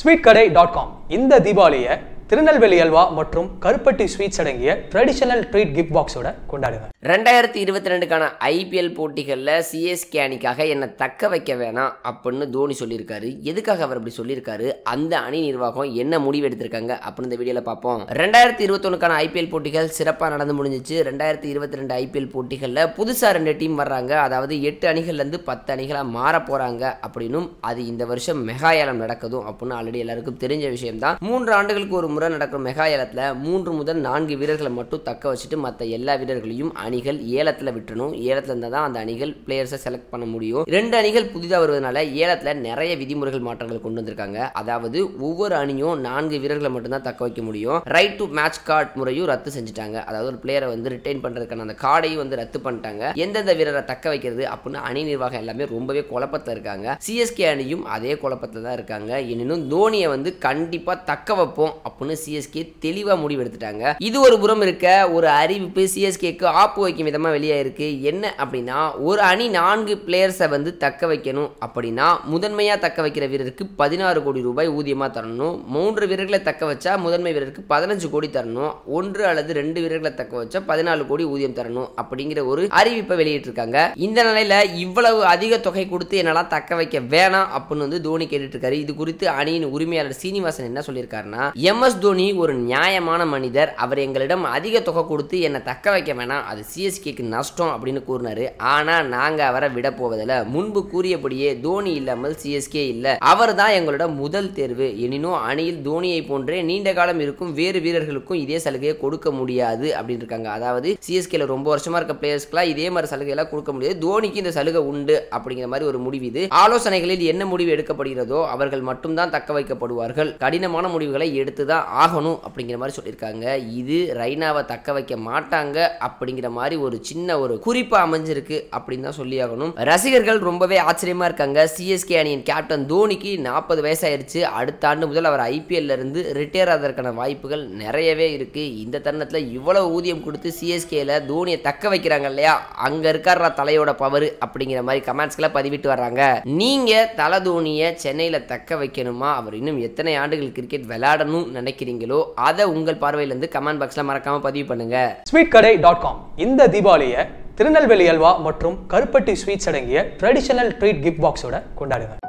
sweet கடை dot com இந்த தீபாவளியை திருநெல்வேலி அல்வா மற்றும் கருப்பட்டி ஸ்வீட்ஸ் அடங்கிய ட்ரெடிஷனல் ட்ரீட் கிஃப்ட் பாக்ஸோட கொண்டாடுங்க ரெண்டாயிரத்தி இருபத்தி ரெண்டுக்கான ஐபிஎல் போட்டிகளில் சிஎஸ்கே அணிக்காக என்னை தக்க வைக்க வேணாம் அப்படின்னு தோனி சொல்லியிருக்காரு எதுக்காக அவர் அப்படி சொல்லியிருக்காரு அந்த அணி நிர்வாகம் என்ன முடிவு எடுத்திருக்காங்க அப்படின்னு இந்த வீடியோவில் பார்ப்போம் ரெண்டாயிரத்தி இருபத்தொன்னுக்கான ஐபிஎல் போட்டிகள் சிறப்பாக நடந்து முடிஞ்சிச்சு ரெண்டாயிரத்தி இருபத்தி ரெண்டு ஐபிஎல் போட்டிகளில் புதுசாக ரெண்டு டீம் வர்றாங்க அதாவது எட்டு அணிகள்லேருந்து பத்து அணிகளாக மாற போகிறாங்க அப்படின்னும் அது இந்த வருஷம் மெகாயாலம் நடக்குதும் அப்படின்னு ஆல்ரெடி எல்லாருக்கும் தெரிஞ்ச விஷயம் தான் மூன்று ஆண்டுகளுக்கு ஒரு முறை நடக்கும் மெகா ஏலத்தில் மூன்று முதல் நான்கு வீரர்களை மட்டும் தக்க வச்சுட்டு மற்ற எல்லா வீரர்களையும் அணிகள் ஏலத்தில் விட்டுணும் ஏலத்தில் இருந்தால் தான் அந்த அணிகள் பிளேயர்ஸை செலக்ட் பண்ண முடியும் ரெண்டு அணிகள் புதிதாக வருவதனால ஏலத்தில் நிறைய விதிமுறைகள் மாற்றங்கள் கொண்டு வந்திருக்காங்க அதாவது ஒவ்வொரு அணியும் நான்கு வீரர்களை மட்டும்தான் தக்க வைக்க முடியும் ரைட் டு மேட்ச் கார்டு முறையும் ரத்து செஞ்சுட்டாங்க அதாவது ஒரு பிளேயரை வந்து ரிட்டைன் பண்ணுறதுக்கான அந்த கார்டையும் வந்து ரத்து பண்ணிட்டாங்க எந்தெந்த வீரரை தக்க வைக்கிறது அப்படின்னு அணி நிர்வாகம் எல்லாமே ரொம்பவே குழப்பத்தில் இருக்காங்க சிஎஸ்கே அணியும் அதே குழப்பத்தில் தான் இருக்காங்க எனினும் தோனியை வந்து கண்டிப்பாக தக்க வைப்போம் அப்படின்னு பண்ணணும்னு சிஎஸ்கே தெளிவாக முடிவெடுத்துட்டாங்க இது ஒரு புறம் இருக்க ஒரு அறிவிப்பு சிஎஸ்கேக்கு ஆப்பு வைக்கும் விதமாக வெளியாயிருக்கு என்ன அப்படின்னா ஒரு அணி நான்கு பிளேயர்ஸை வந்து தக்க வைக்கணும் அப்படின்னா முதன்மையாக தக்க வைக்கிற வீரருக்கு பதினாறு கோடி ரூபாய் ஊதியமாக தரணும் மூன்று வீரர்களை தக்க வச்சா முதன்மை வீரருக்கு பதினஞ்சு கோடி தரணும் ஒன்று அல்லது ரெண்டு வீரர்களை தக்க வச்சா பதினாலு கோடி ஊதியம் தரணும் அப்படிங்கிற ஒரு அறிவிப்பை வெளியிட்டிருக்காங்க இந்த நிலையில் இவ்வளவு அதிக தொகை கொடுத்து என்னெல்லாம் தக்க வைக்க வேணாம் அப்படின்னு வந்து தோனி கேட்டுட்டு இருக்காரு இது குறித்து அணியின் உரிமையாளர் சீனிவாசன் என்ன சொல்லியிருக்காருன்னா எம் எம்எஸ் தோனி ஒரு நியாயமான மனிதர் அவர் எங்களிடம் அதிக தொகை கொடுத்து என்னை தக்க வைக்க வேணாம் அது சிஎஸ்கேக்கு நஷ்டம் அப்படின்னு கூறினாரு ஆனால் நாங்கள் அவரை விட போவதில்லை முன்பு கூறியபடியே தோனி இல்லாமல் சிஎஸ்கே இல்லை அவர் தான் எங்களோட முதல் தேர்வு எனினும் அணியில் தோனியை போன்றே நீண்ட காலம் இருக்கும் வேறு வீரர்களுக்கும் இதே சலுகையை கொடுக்க முடியாது அப்படின்னு இருக்காங்க அதாவது சிஎஸ்கேல ரொம்ப வருஷமா இருக்க பிளேயர்ஸ்க்குலாம் இதே மாதிரி சலுகையெல்லாம் கொடுக்க முடியாது தோனிக்கு இந்த சலுகை உண்டு அப்படிங்கிற மாதிரி ஒரு முடிவு இது ஆலோசனைகளில் என்ன முடிவு எடுக்கப்படுகிறதோ அவர்கள் மட்டும்தான் தக்க வைக்கப்படுவார்கள் கடினமான முடிவுகளை எடுத்து தான் தான் ஆகணும் அப்படிங்கிற மாதிரி சொல்லியிருக்காங்க இது ரைனாவை தக்க வைக்க மாட்டாங்க அப்படிங்கிற மாதிரி ஒரு சின்ன ஒரு குறிப்பு அமைஞ்சிருக்கு அப்படின்னு தான் சொல்லி ஆகணும் ரசிகர்கள் ரொம்பவே ஆச்சரியமா இருக்காங்க சிஎஸ்கே அணியின் கேப்டன் தோனிக்கு நாற்பது வயசாயிருச்சு அடுத்த ஆண்டு முதல் அவர் ஐபிஎல்ல இருந்து ரிட்டையர் ஆவதற்கான வாய்ப்புகள் நிறையவே இருக்கு இந்த தருணத்தில் இவ்வளவு ஊதியம் கொடுத்து சிஎஸ்கேல தோனியை தக்க வைக்கிறாங்க இல்லையா அங்க இருக்கிற தலையோட பவர் அப்படிங்கிற மாதிரி கமெண்ட்ஸ்களை பதிவிட்டு வர்றாங்க நீங்க தலை தோனியை சென்னையில் தக்க வைக்கணுமா அவர் இன்னும் எத்தனை ஆண்டுகள் கிரிக்கெட் விளையாடணும் நினைக்கிறேன் நினைக்கிறீங்களோ அதை உங்கள் பார்வையிலிருந்து கமெண்ட் பாக்ஸில் மறக்காம பதிவு பண்ணுங்க ஸ்வீட் கடை டாட் காம் இந்த தீபாவளியை திருநெல்வேலி அல்வா மற்றும் கருப்பட்டி ஸ்வீட்ஸ் அடங்கிய ட்ரெடிஷனல் ட்ரீட் கிஃப்ட் பாக்ஸோட கொண்டாடுங்க